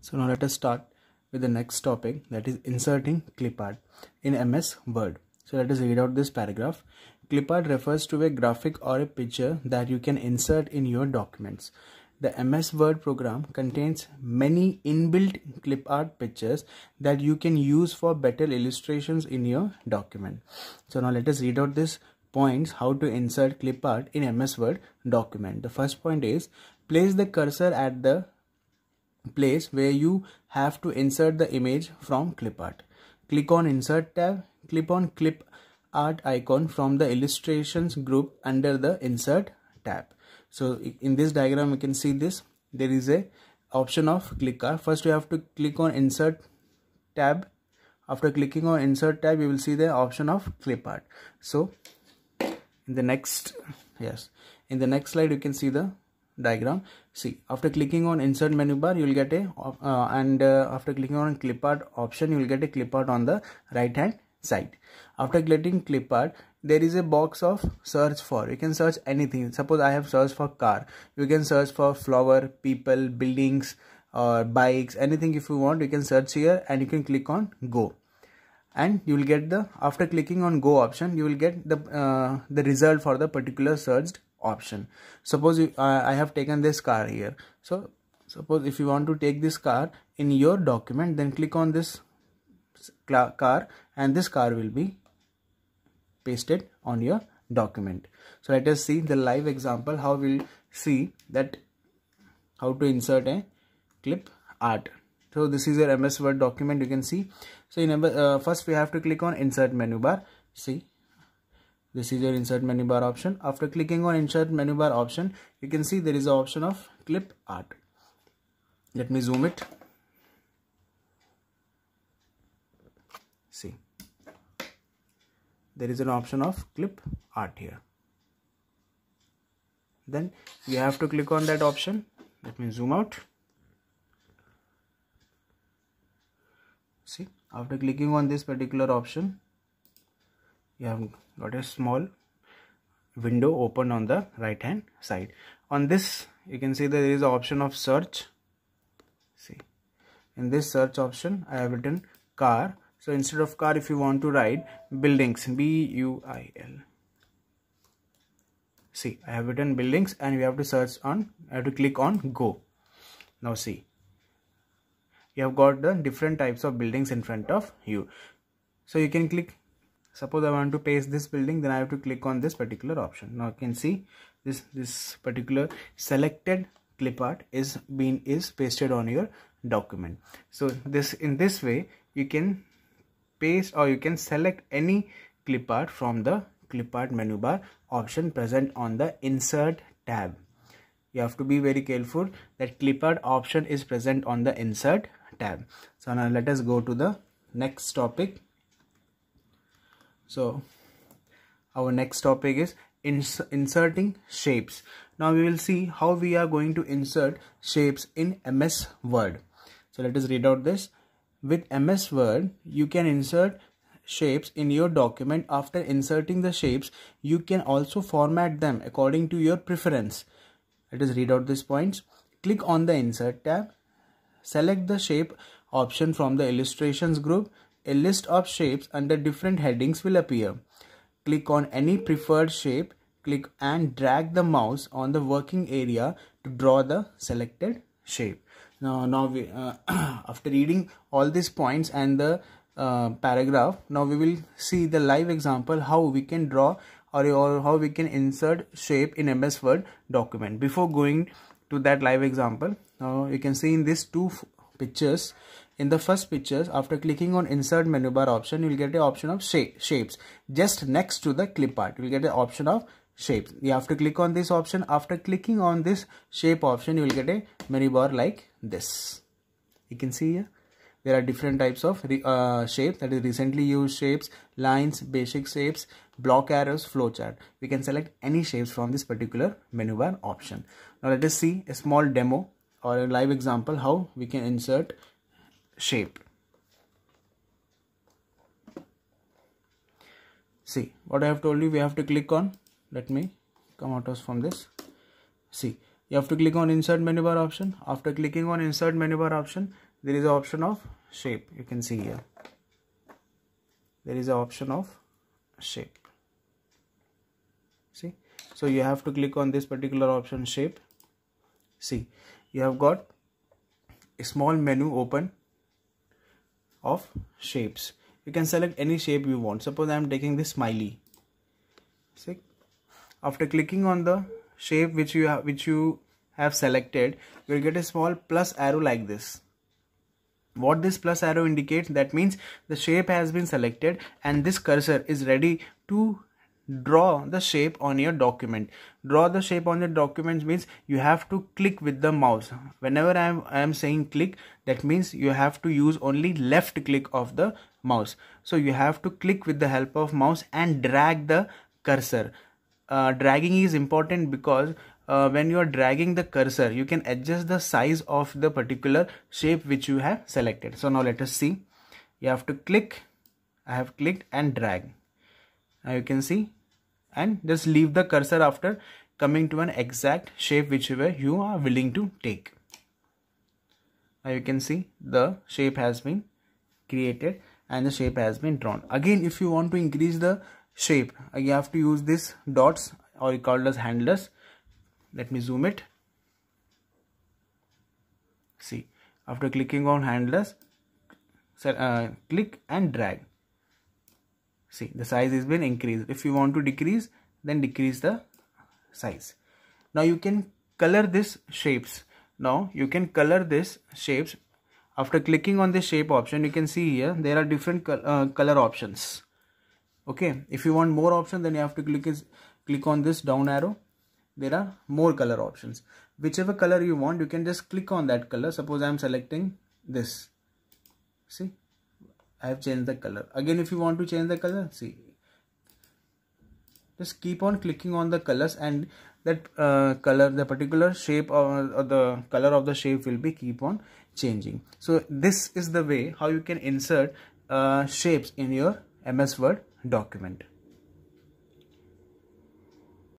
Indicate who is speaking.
Speaker 1: So now let us start with the next topic that is inserting clip art in MS Word. So let us read out this paragraph. Clip art refers to a graphic or a picture that you can insert in your documents. The MS Word program contains many inbuilt clip art pictures that you can use for better illustrations in your document. So now let us read out this points how to insert clip art in MS Word document. The first point is place the cursor at the place where you have to insert the image from clipart. Click on insert tab, click on clip art icon from the illustrations group under the insert tab. So in this diagram you can see this there is a option of click First you have to click on insert tab. After clicking on insert tab you will see the option of clip art. So in the next yes in the next slide you can see the diagram see after clicking on insert menu bar you will get a uh, and uh, after clicking on clip art option you will get a clip art on the right hand side after clicking clip art there is a box of search for you can search anything suppose i have searched for car you can search for flower people buildings or bikes anything if you want you can search here and you can click on go and you will get the after clicking on go option you will get the uh, the result for the particular searched option suppose you, uh, i have taken this car here so suppose if you want to take this car in your document then click on this car and this car will be pasted on your document so let us see the live example how we'll see that how to insert a clip art so this is your ms word document you can see so in uh, first we have to click on insert menu bar see this is your insert menu bar option after clicking on insert menu bar option you can see there is an option of clip art let me zoom it see there is an option of clip art here then you have to click on that option let me zoom out see after clicking on this particular option you have got a small window open on the right hand side on this you can see there is option of search see in this search option i have written car so instead of car if you want to write buildings b u i l see i have written buildings and we have to search on i have to click on go now see you have got the different types of buildings in front of you so you can click suppose I want to paste this building then I have to click on this particular option now you can see this this particular selected clip art is being is pasted on your document so this in this way you can paste or you can select any clip art from the clip art menu bar option present on the insert tab you have to be very careful that clip art option is present on the insert tab so now let us go to the next topic so our next topic is ins inserting shapes now we will see how we are going to insert shapes in ms word so let us read out this with ms word you can insert shapes in your document after inserting the shapes you can also format them according to your preference let us read out these points click on the insert tab select the shape option from the illustrations group a list of shapes under different headings will appear. Click on any preferred shape, click and drag the mouse on the working area to draw the selected shape. Now, now we, uh, after reading all these points and the uh, paragraph, now we will see the live example how we can draw or, or how we can insert shape in MS Word document. Before going to that live example, now you can see in these two pictures in the first pictures after clicking on insert menu bar option you'll get the option of shape, shapes just next to the clip art you'll get the option of shapes you have to click on this option after clicking on this shape option you will get a menu bar like this you can see here there are different types of uh, shapes that is recently used shapes lines basic shapes block arrows flowchart we can select any shapes from this particular menu bar option now let us see a small demo or a live example how we can insert shape. See what I have told you we have to click on let me come out us from this see you have to click on insert menu bar option after clicking on insert menu bar option there is an option of shape you can see here there is an option of shape see so you have to click on this particular option shape see you have got a small menu open of shapes you can select any shape you want suppose i am taking this smiley see after clicking on the shape which you have which you have selected you will get a small plus arrow like this what this plus arrow indicates that means the shape has been selected and this cursor is ready to draw the shape on your document draw the shape on the documents means you have to click with the mouse whenever i am i am saying click that means you have to use only left click of the mouse so you have to click with the help of mouse and drag the cursor uh, dragging is important because uh, when you are dragging the cursor you can adjust the size of the particular shape which you have selected so now let us see you have to click i have clicked and drag now you can see and just leave the cursor after coming to an exact shape whichever you are willing to take. Now you can see the shape has been created and the shape has been drawn. Again if you want to increase the shape uh, you have to use these dots or called as handlers. Let me zoom it. See after clicking on handlers uh, click and drag see the size has been increased if you want to decrease then decrease the size now you can color this shapes now you can color this shapes after clicking on the shape option you can see here there are different col uh, color options okay if you want more option then you have to click is click on this down arrow there are more color options whichever color you want you can just click on that color suppose i'm selecting this see I have changed the color again if you want to change the color see just keep on clicking on the colors and that uh, color the particular shape or, or, the color of the shape will be keep on changing so this is the way how you can insert uh, shapes in your MS Word document